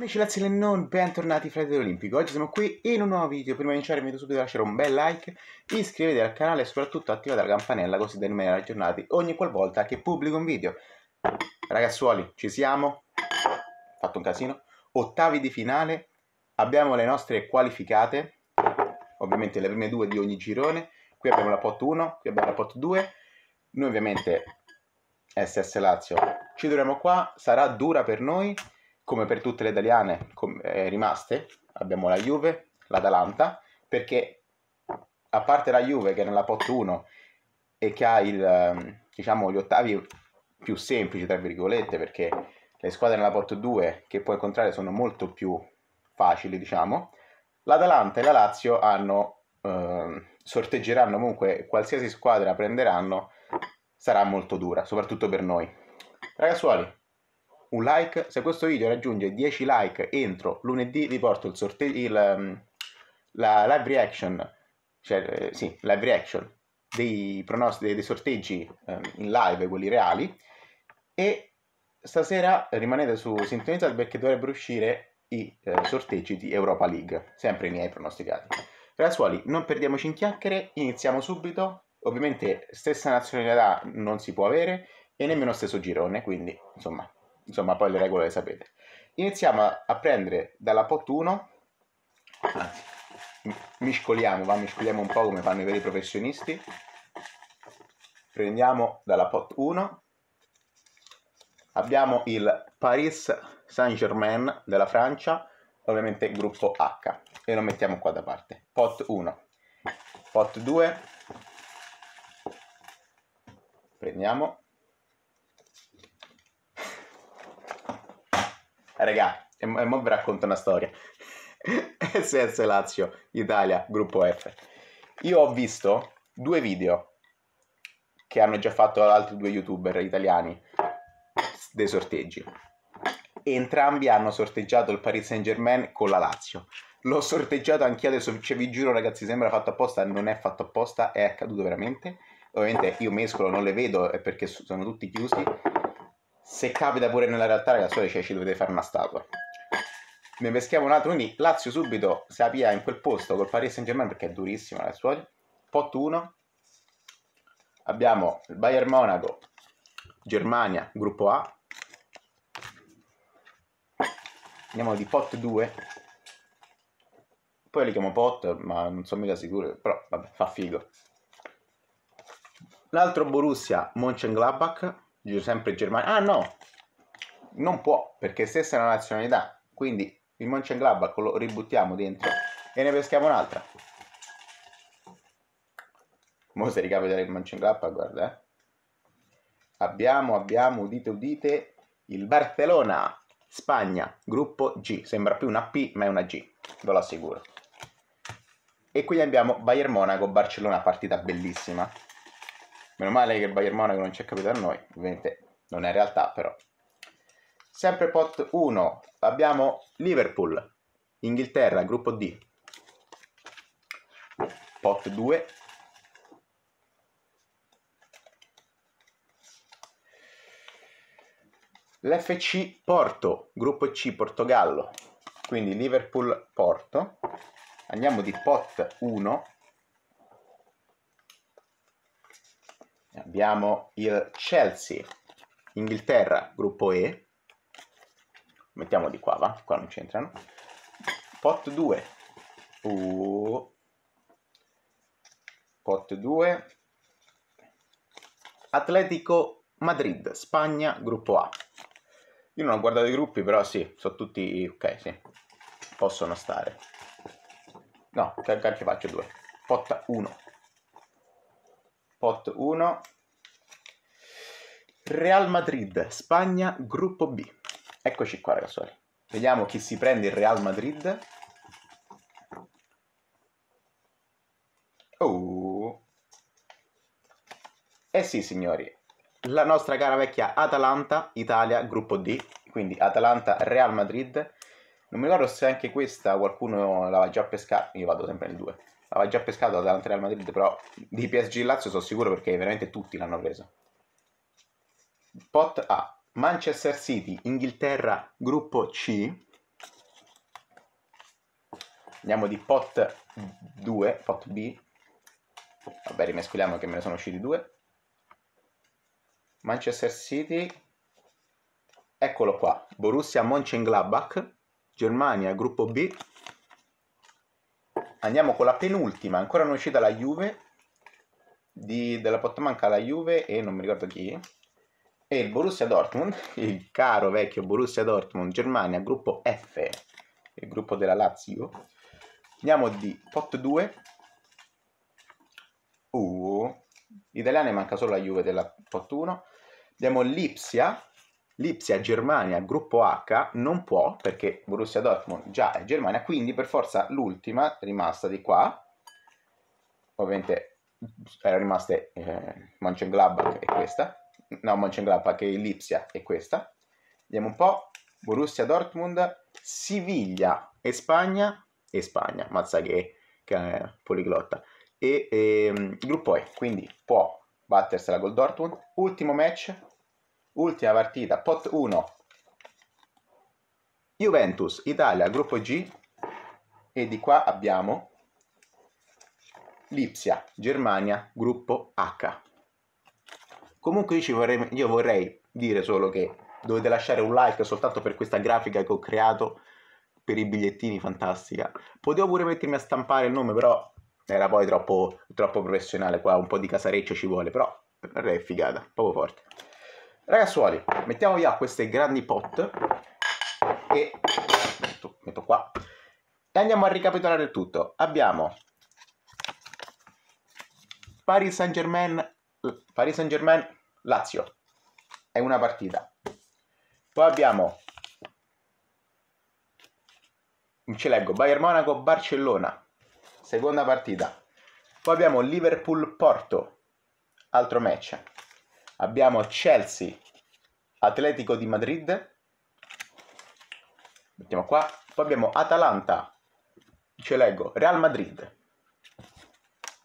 Amici Lazio e non, bentornati fra Olimpico. Oggi siamo qui in un nuovo video. Prima di iniziare vi invito subito a lasciare un bel like, iscrivetevi al canale e soprattutto attivate la campanella così da rimanere aggiornati ogni qualvolta che pubblico un video. Ragazzuoli, ci siamo. Fatto un casino. Ottavi di finale. Abbiamo le nostre qualificate. Ovviamente le prime due di ogni girone. Qui abbiamo la pot 1, qui abbiamo la pot 2. Noi ovviamente SS Lazio ci troviamo qua. Sarà dura per noi come per tutte le italiane com- eh, rimaste, abbiamo la Juve, l'Atalanta, perché a parte la Juve che è nella pot 1 e che ha il, ehm, diciamo, gli ottavi più semplici, tra virgolette, perché le squadre nella pot 2 che puoi incontrare sono molto più facili, diciamo, l'Atalanta e la Lazio hanno, eh, sorteggeranno comunque qualsiasi squadra prenderanno sarà molto dura, soprattutto per noi. Ragazzuoli, un like. Se questo video raggiunge 10 like entro lunedì, vi porto il sorteggio, um, la live reaction, cioè, eh, sì, live reaction dei, pronost- dei, dei sorteggi eh, in live, quelli reali. E stasera rimanete su sintonizzati perché dovrebbero uscire i eh, sorteggi di Europa League, sempre i miei pronosticati. Ragazzuoli, non perdiamoci in chiacchiere, iniziamo subito. Ovviamente stessa nazionalità non si può avere e nemmeno stesso girone, quindi insomma insomma poi le regole le sapete. Iniziamo a prendere dalla pot 1, anzi, miscoliamo, va, miscoliamo un po' come fanno i veri professionisti, prendiamo dalla pot 1, abbiamo il Paris Saint-Germain della Francia, ovviamente gruppo H, e lo mettiamo qua da parte, pot 1, pot 2, prendiamo Raga, e, e mo vi racconto una storia. SS Lazio, Italia, gruppo F. Io ho visto due video che hanno già fatto altri due youtuber italiani dei sorteggi. Entrambi hanno sorteggiato il Paris Saint Germain con la Lazio. L'ho sorteggiato anch'io adesso, cioè, vi giuro ragazzi, sembra fatto apposta, non è fatto apposta, è accaduto veramente. Ovviamente io mescolo, non le vedo perché sono tutti chiusi se capita pure nella realtà, ragazzi, dice ci dovete fare una statua. Ne peschiamo un altro, quindi Lazio subito si apia in quel posto col Paris Saint Germain perché è durissimo la sua. Pot 1. Abbiamo il Bayern Monaco, Germania, gruppo A. Andiamo di pot 2. Poi li chiamo pot, ma non sono mica sicuro, però vabbè, fa figo. L'altro Borussia, Mönchengladbach dico sempre Germania, ah no, non può perché stessa è una nazionalità, quindi il Mönchengladbach lo ributtiamo dentro e ne peschiamo un'altra. Mo se ricapita il Mönchengladbach, guarda eh. Abbiamo, abbiamo, udite, udite, il Barcelona, Spagna, gruppo G, sembra più una P ma è una G, ve lo assicuro. E qui abbiamo Bayern Monaco, Barcellona, partita bellissima. Meno male che il Bayern Monaco non ci ha capito a noi, ovviamente non è realtà però. Sempre pot 1, abbiamo Liverpool, Inghilterra, gruppo D. Pot 2. L'FC Porto, gruppo C, Portogallo. Quindi Liverpool Porto. Andiamo di pot 1, Abbiamo il Chelsea, Inghilterra, gruppo E. Mettiamo di qua, va? Qua non c'entrano. Pot 2. Uh. Pot 2. Atletico Madrid, Spagna, gruppo A. Io non ho guardato i gruppi, però sì, sono tutti... ok, sì. Possono stare. No, che, che faccio due. pot 1 pot 1 Real Madrid, Spagna, gruppo B. Eccoci qua, ragazzi. Vediamo chi si prende il Real Madrid. Oh. Eh sì, signori. La nostra cara vecchia Atalanta, Italia, gruppo D. Quindi Atalanta, Real Madrid. Non mi ricordo se anche questa qualcuno l'aveva già pescata. Io vado sempre nel 2 l'aveva già pescato dall'Atalanta Real Madrid, però di PSG Lazio sono sicuro perché veramente tutti l'hanno preso. Pot A, Manchester City, Inghilterra, gruppo C. Andiamo di pot 2, pot B. Vabbè, rimescoliamo che me ne sono usciti due. Manchester City, eccolo qua, Borussia Mönchengladbach, Germania, gruppo B, Andiamo con la penultima, ancora non uscita la Juve, di, della Pot manca la Juve e non mi ricordo chi, e il Borussia Dortmund, il caro vecchio Borussia Dortmund, Germania, gruppo F, il gruppo della Lazio. Andiamo di Pot 2, U, uh, italiane manca solo la Juve della Pot 1, abbiamo l'Ipsia, Lipsia Germania gruppo H non può perché Borussia Dortmund già è Germania, quindi per forza l'ultima rimasta di qua, ovviamente erano rimaste eh, Mönchengladbach e questa, no Mönchengladbach e Lipsia e questa, vediamo un po', Borussia Dortmund, Siviglia e Spagna, e Spagna, Mazzaghe che, che è eh, poliglotta, e, e ehm, gruppo E, quindi può battersela col Dortmund, ultimo match Ultima partita, pot 1. Juventus, Italia, gruppo G. E di qua abbiamo Lipsia, Germania, gruppo H. Comunque io, vorrei, io vorrei dire solo che dovete lasciare un like soltanto per questa grafica che ho creato per i bigliettini, fantastica. Potevo pure mettermi a stampare il nome, però era poi troppo, troppo professionale qua, un po' di casareccio ci vuole, però è figata, proprio forte. Ragazzuoli, mettiamo via queste grandi pot e metto, metto qua e andiamo a ricapitolare il tutto. Abbiamo Paris Saint Germain, Paris Saint Germain, Lazio, è una partita. Poi abbiamo, ci leggo, Bayern Monaco, Barcellona, seconda partita. Poi abbiamo Liverpool, Porto, altro match. Abbiamo Chelsea, Atletico di Madrid, mettiamo qua, poi abbiamo Atalanta, ce leggo, Real Madrid.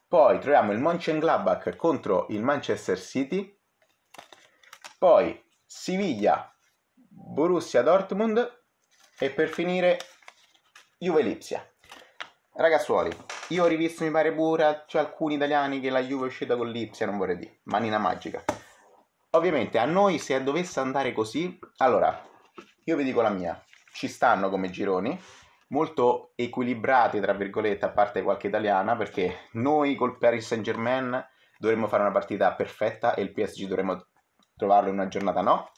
Poi troviamo il Mönchengladbach contro il Manchester City. Poi Siviglia, Borussia Dortmund e per finire Juve Lipsia. Ragazzuoli, io ho rivisto mi pare pure, c'è cioè, alcuni italiani che la Juve è uscita con Lipsia, non vorrei dire, manina magica. Ovviamente a noi se dovesse andare così, allora io vi dico la mia, ci stanno come gironi, molto equilibrati tra virgolette, a parte qualche italiana, perché noi col Paris Saint Germain dovremmo fare una partita perfetta e il PSG dovremmo trovarlo in una giornata no.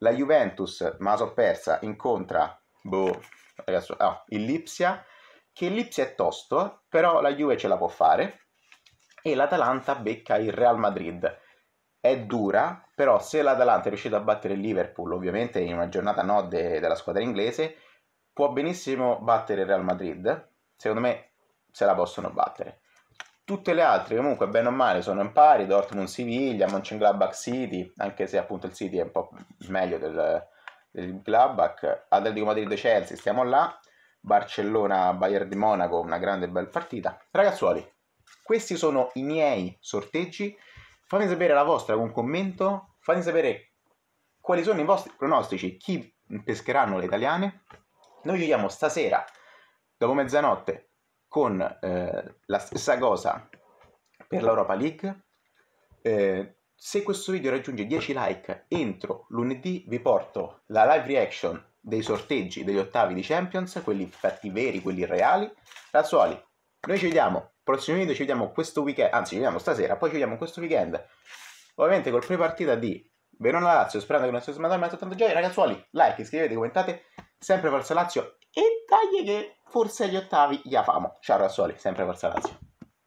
La Juventus, ma so persa, incontra boh, ragazzo, ah, il Lipsia, che il Lipsia è tosto, però la Juve ce la può fare, e l'Atalanta becca il Real Madrid è dura, però se l'Atalanta è riuscita a battere il Liverpool, ovviamente in una giornata nodde della squadra inglese, può benissimo battere il Real Madrid. Secondo me se la possono battere. Tutte le altre comunque bene o male sono in pari, Dortmund Siviglia, Mönchengladbach City, anche se appunto il City è un po' meglio del, del Gladbach, Atletico Madrid Chelsea, stiamo là, Barcellona Bayern di Monaco, una grande bella partita. Ragazzuoli, questi sono i miei sorteggi Fatemi sapere la vostra con un commento, fatemi sapere quali sono i vostri pronostici, chi pescheranno le italiane. Noi ci vediamo stasera, dopo mezzanotte, con eh, la stessa cosa per l'Europa League. Eh, se questo video raggiunge 10 like entro lunedì vi porto la live reaction dei sorteggi degli ottavi di Champions, quelli fatti veri, quelli reali. Razzuoli, noi ci vediamo! prossimo video ci vediamo questo weekend, anzi ci vediamo stasera, poi ci vediamo questo weekend, ovviamente col pre-partita di Verona Lazio, sperando che non sia smandato tanto gioia, ragazzuoli, like, iscrivete, commentate, sempre Forza Lazio e tagli che forse agli ottavi gli affamo, Ciao ragazzuoli, sempre Forza Lazio.